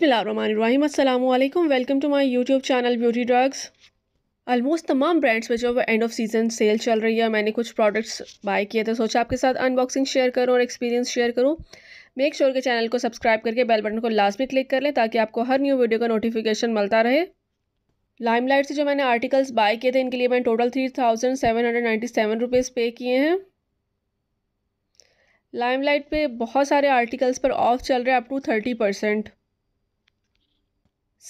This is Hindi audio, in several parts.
बिसमीम welcome to my YouTube channel beauty drugs almost तमाम ब्रांड्स में जो एंड ऑफ सीजन सेल चल रही है मैंने कुछ प्रोडक्ट्स बाय किए थे सोचा आपके साथ अनबॉक्सिंग शेयर करूं और एक्सपीरियंस शेयर करूँ मेक श्योर के चैनल को सब्सक्राइब करके बेल बटन को लास्ट में क्लिक कर लें ताकि आपको हर न्यू वीडियो का नोटिफिकेशन मिलता रहे लाइम से जो मैंने आर्टिकल्स बाय किए थे इनके लिए मैंने total three thousand seven hundred ninety seven rupees pay किए हैं लाइम पे बहुत सारे आर्टिकल्स पर ऑफ चल रहे हैं up to thirty percent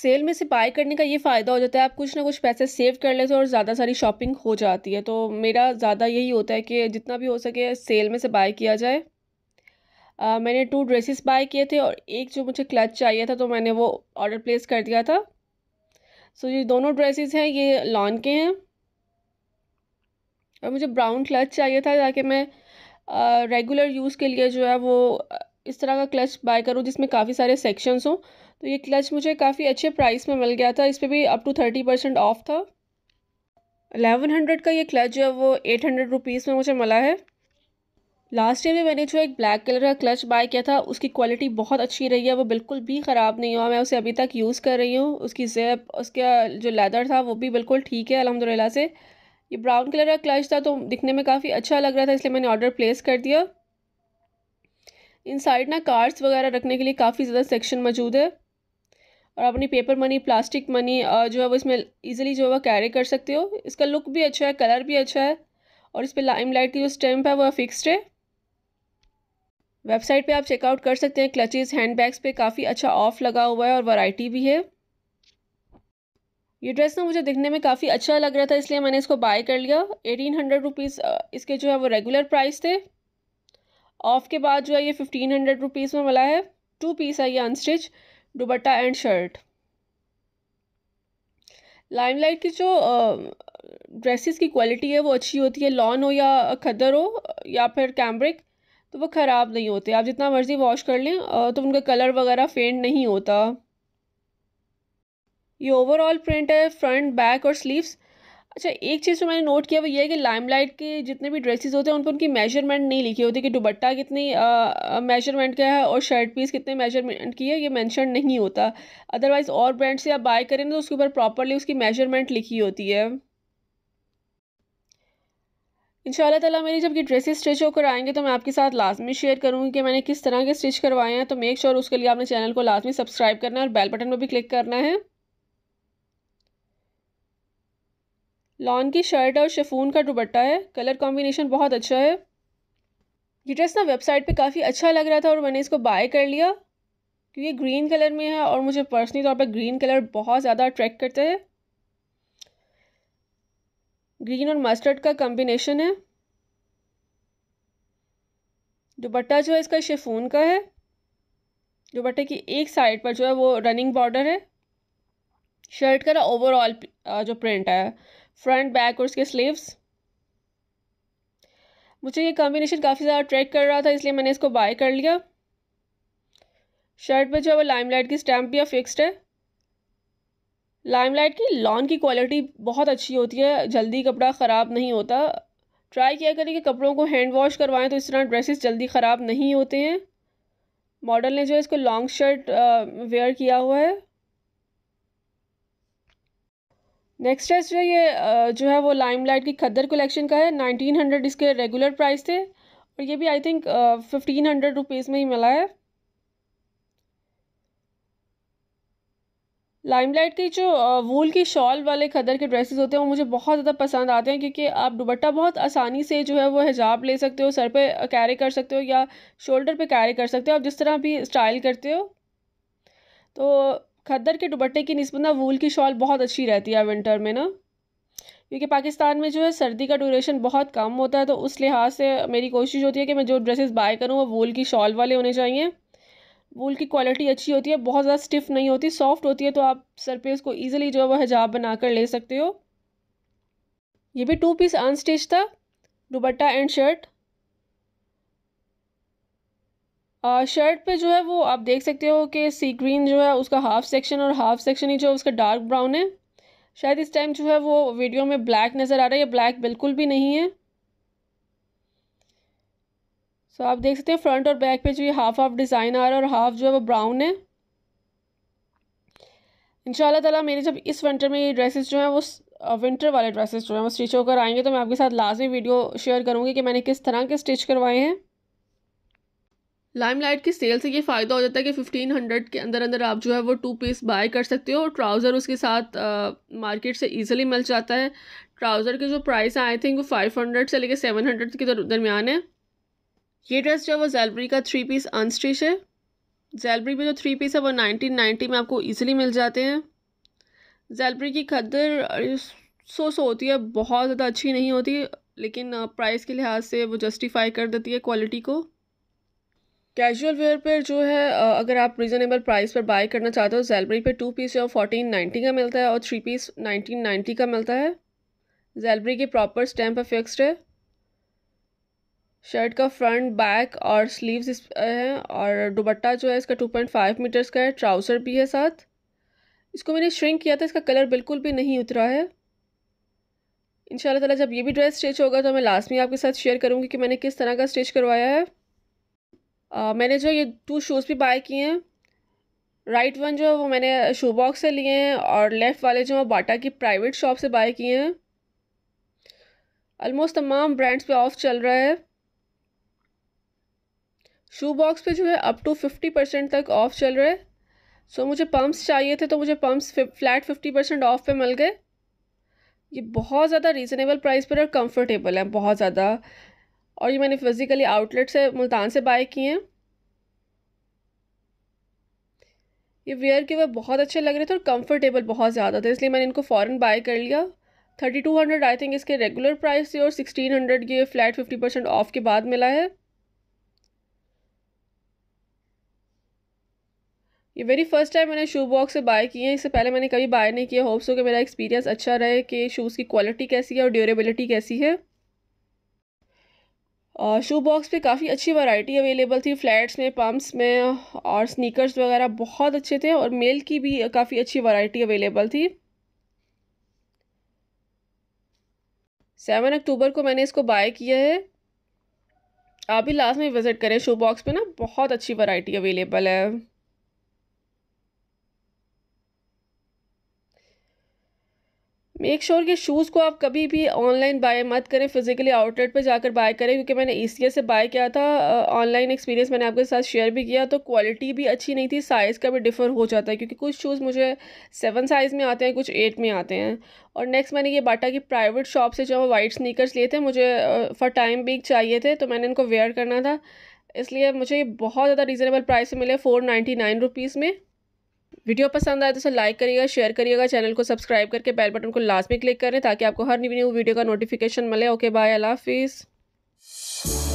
sale में से बाय करने का ये फ़ायदा हो जाता है आप कुछ ना कुछ पैसे सेव कर लेते हो और ज़्यादा सारी शॉपिंग हो जाती है तो मेरा ज़्यादा यही होता है कि जितना भी हो सके सेल में से बाय किया जाए आ, मैंने टू ड्रेसेस बाय किए थे और एक जो मुझे क्लच चाहिए था तो मैंने वो ऑर्डर प्लेस कर दिया था सो ये दोनों ड्रेसेस हैं ये लॉन के हैं और मुझे ब्राउन क्लच चाहिए था ताकि मैं रेगुलर यूज़ के लिए जो है वो इस तरह का क्लच बाय करूँ जिसमें काफ़ी सारे सेक्शंस हों तो ये क्लच मुझे काफ़ी अच्छे प्राइस में मिल गया था इस पर भी up to thirty percent off था एलेवन हंड्रेड का ये क्लच जो है वो एट हंड्रेड रुपीज़ में मुझे मिला है लास्ट ईयर में मैंने जो एक ब्लैक कलर का क्लच बाय किया था उसकी क्वालिटी बहुत अच्छी रही है वो बिल्कुल भी ख़राब नहीं हुआ मैं उसे अभी तक यूज़ कर रही हूँ उसकी जेप उसका जो लेदर था वो भी बिल्कुल ठीक है अलहमदिल्ला से ये ब्राउन कलर का क्लच था तो दिखने में काफ़ी अच्छा लग रहा था इसलिए मैंने ऑर्डर प्लेस कर दिया इन साइड ना कार्ड्स वगैरह रखने के लिए काफ़ी ज़्यादा सेक्शन मौजूद है और अपनी पेपर मनी प्लास्टिक मनी जो है वो इसमें ईजिली जो है वो कैरी कर सकते हो इसका लुक भी अच्छा है कलर भी अच्छा है और इस पर लाइम लाइट की जो स्टैम्प है वो फिक्स्ड है वेबसाइट पे आप चेकआउट कर सकते हैं क्लचेस हैंडबैग्स पे काफ़ी अच्छा ऑफ लगा हुआ है और वैरायटी भी है ये ड्रेस ना मुझे दिखने में काफ़ी अच्छा लग रहा था इसलिए मैंने इसको बाय कर लिया एटीन हंड्रेड रुपीज़ इसके जो है वो रेगुलर प्राइस थे ऑफ के बाद जो है ये फिफ्टीन हंड्रेड रुपीज़ में मिला है टू पीस है ये unstitch dupatta and shirt Limelight की जो ड्रेसेस की क्वालिटी है वो अच्छी होती है लॉन हो या खदर हो या फिर कैमरिक तो वो ख़राब नहीं होते आप जितना मर्ज़ी वॉश कर लें तो उनका कलर वगैरह फेंड नहीं होता ये ओवरऑल प्रिंट है फ्रंट बैक और स्लीव्स अच्छा एक चीज़ जो तो मैंने नोट किया वो ये है कि लाइमलाइट के जितने भी ड्रेसेस होते हैं उन पर उनकी मेजरमेंट नहीं लिखी होती कि दुबट्टा कितनी मेजरमेंट का है और शर्ट पीस कितने मेजरमेंट की है ये मेंशन नहीं होता अदरवाइज़ और ब्रांड से आप बाय करें तो उसके ऊपर प्रॉपरली उसकी मेजरमेंट लिखी होती है इन ताला मेरी जब ये ड्रेसेस स्टिच होकर आएंगे तो मैं आपके साथ लाजमी शेयर करूँगी कि मैंने किस तरह के स्टिच करवाए हैं तो मेक श्योर उसके लिए आपने चैनल को लाजमी सब्सक्राइब करना है और बेल बटन पर भी क्लिक करना है लॉन की शर्ट है और शेफून का दुबट्टा है कलर कॉम्बिनेशन बहुत अच्छा है ये ड्रेस ना वेबसाइट पे काफ़ी अच्छा लग रहा था और मैंने इसको बाय कर लिया क्योंकि ग्रीन कलर में है और मुझे पर्सनली तौर पर ग्रीन कलर बहुत ज़्यादा अट्रैक्ट करता है ग्रीन और मस्टर्ड का कॉम्बिनेशन है दुबट्टा जो है इसका शेफून का है दुबट्टे की एक साइड पर जो है वो रनिंग बॉर्डर है शर्ट का ना ओवरऑल जो प्रिंट है फ्रंट बैक और उसके स्लीव्स मुझे ये कॉम्बिनेशन काफ़ी ज़्यादा अट्रैक्ट कर रहा था इसलिए मैंने इसको बाय कर लिया शर्ट पे जो है वो लाइमलाइट की स्टैम्प भी फिक्स्ड है लाइमलाइट की लॉन की क्वालिटी बहुत अच्छी होती है जल्दी कपड़ा ख़राब नहीं होता ट्राई किया करें कि कपड़ों को हैंड वॉश करवाएं तो इस तरह ड्रेसेस जल्दी ख़राब नहीं होते हैं मॉडल ने जो है इसको लॉन्ग शर्ट वेयर किया हुआ है नेक्स्ट है जो ये जो है वो लाइमलाइट की खद्दर कलेक्शन का है नाइनटीन हंड्रेड इसके रेगुलर प्राइस थे और ये भी I think fifteen hundred rupees में ही मिला है लाइमलाइट की जो वूल की शॉल वाले खदर के ड्रेसेस होते हैं वो मुझे बहुत ज़्यादा पसंद आते हैं क्योंकि आप दुबट्टा बहुत आसानी से जो है वो हिजाब ले सकते हो सर पे कैरी कर सकते हो या शोल्डर पे कैरी कर सकते हो आप जिस तरह भी स्टाइल करते हो तो खद्दर के दुबट्टे की नस्बत ना वूल की शॉल बहुत अच्छी रहती है विंटर में ना क्योंकि पाकिस्तान में जो है सर्दी का ड्यूरेशन बहुत कम होता है तो उस लिहाज से मेरी कोशिश होती है कि मैं जो ड्रेसेस बाय करूँ वो वूल की शॉल वाले होने चाहिए वूल की क्वालिटी अच्छी होती है बहुत ज़्यादा स्टिफ नहीं होती सॉफ्ट होती है तो आप सर पे इसको ईजिली जो है वह हिजाब बनाकर ले सकते हो ये भी टू पीस अनस्टिच था दुबट्टा एंड शर्ट शर्ट पे जो है वो आप देख सकते हो कि सी ग्रीन जो है उसका हाफ सेक्शन और हाफ सेक्शन ही जो है उसका डार्क ब्राउन है शायद इस टाइम जो है वो वीडियो में ब्लैक नज़र आ रहा है या ब्लैक बिल्कुल भी नहीं है सो so, आप देख सकते हैं फ्रंट और बैक पे जो ये हाफ हाफ डिज़ाइन आ रहा है और हाफ जो है वो ब्राउन है इन ताला मेरे जब इस विंटर में ये ड्रेसेस जो हैं वो विंटर वाले ड्रेसेस जो हैं वो स्टिच होकर आएंगे तो मैं आपके साथ लाजमी वीडियो शेयर करूँगी कि मैंने किस तरह के स्टिच करवाए हैं लाइमलाइट की सेल से ये फ़ायदा हो जाता है कि फिफ्टीन हंड्रेड के अंदर अंदर आप जो है वो टू पीस बाय कर सकते हो और ट्राउज़र उसके साथ आ, मार्केट से ईजिली मिल जाता है ट्राउज़र के जो प्राइस आई थिंक वो फाइव हंड्रेड से लेकर सेवन हंड्रेड के दरमियान है ये ड्रेस जो है वो जेलबरी का थ्री पीस अनस्टिच है जेलबरी में जो थ्री पीस है वो नाइनटीन नाइन्टी में आपको ईजिली मिल जाते हैं जेलबरी की खदर सो सो होती है बहुत ज़्यादा अच्छी नहीं होती लेकिन प्राइस के लिहाज से वो जस्टिफाई कर देती है क्वालिटी को कैजुअल वेयर पर जो है अगर आप रिजनेबल प्राइस पर बाय करना चाहते हो जेलबरी पे टू पीस जो फोर्टीन नाइन्टी का मिलता है और थ्री पीस नाइनटीन नाइन्टी का मिलता है जेलबरी के प्रॉपर स्टैम्प पर फिक्स्ड है शर्ट का फ्रंट बैक और स्लीव्स इस हैं और दुबट्टा जो है इसका टू पॉइंट फाइव मीटर्स का है ट्राउज़र भी है साथ इसको मैंने श्रिंक किया था इसका कलर बिल्कुल भी नहीं उतरा है इन ताला जब ये भी ड्रेस स्टिच होगा तो मैं लास्ट में आपके साथ शेयर करूँगी कि मैंने किस तरह का स्टिच करवाया है मैंने जो ये टू शूज़ भी बाय किए हैं राइट वन जो है वो मैंने शू बॉक्स से लिए हैं और लेफ़्ट वाले जो हैं बाटा की प्राइवेट शॉप से बाय किए हैं ऑलमोस्ट तमाम ब्रांड्स पे ऑफ चल रहा है शू बॉक्स पे जो है अप टू फिफ्टी परसेंट तक ऑफ चल रहा है सो मुझे पम्प्स चाहिए थे तो मुझे pumps flat fifty percent off पे मिल गए ये बहुत ज़्यादा रीज़नेबल प्राइस पर और कम्फर्टेबल है बहुत ज़्यादा और ये मैंने फिज़िकली आउटलेट से मुल्तान से बाय किए हैं ये वेयर के वह बहुत अच्छे लग रहे थे और कंफर्टेबल बहुत ज़्यादा था इसलिए मैंने इनको फ़ौरन बाय कर लिया thirty two hundred I think इसके रेगुलर प्राइस थे और सिक्सटीन हंड्रेड ये फ्लैट फिफ्टी परसेंट ऑफ के बाद मिला है ये वेरी फर्स्ट टाइम मैंने शू बॉक्स से बाय किए हैं इससे पहले मैंने कभी बाय नहीं किया होप्स हो कि मेरा एक्सपीरियंस अच्छा रहे कि शूज़ की क्वालिटी कैसी है और ड्यूरेबिलिटी कैसी है और शू बॉक्स पे काफ़ी अच्छी वैरायटी अवेलेबल थी फ्लैट्स में पम्प्स में और स्नीकर्स वगैरह बहुत अच्छे थे और मेल की भी काफ़ी अच्छी वैरायटी अवेलेबल थी सेवन अक्टूबर को मैंने इसको बाय किया है आप भी लास्ट में विज़िट करें शू बॉक्स पे ना बहुत अच्छी वैरायटी अवेलेबल है मेक श्योर कि शूज़ को आप कभी भी ऑनलाइन बाय मत करें फिज़िकली आउटलेट पे जाकर बाय करें क्योंकि मैंने ई से बाय किया था ऑनलाइन एक्सपीरियंस मैंने आपके साथ शेयर भी किया तो क्वालिटी भी अच्छी नहीं थी साइज़ का भी डिफ़र हो जाता है क्योंकि कुछ शूज़ मुझे सेवन साइज़ में आते हैं कुछ एट में आते हैं और नेक्स्ट मैंने ये बाटा की प्राइवेट शॉप से जो है वाइट स्नीकर्स लिए थे मुझे फॉर टाइम भी चाहिए थे तो मैंने इनको वेयर करना था इसलिए मुझे बहुत ज़्यादा रीज़नेबल प्राइस मिले फ़ोर नाइन्टी नाइन रुपीज़ में वीडियो पसंद आए तो उसे लाइक करिएगा शेयर करिएगा चैनल को सब्सक्राइब करके बेल बटन को लास्ट में क्लिक करें ताकि आपको हर न्यू वीडियो का नोटिफिकेशन मिले ओके बाय अल्लाह हाफिज़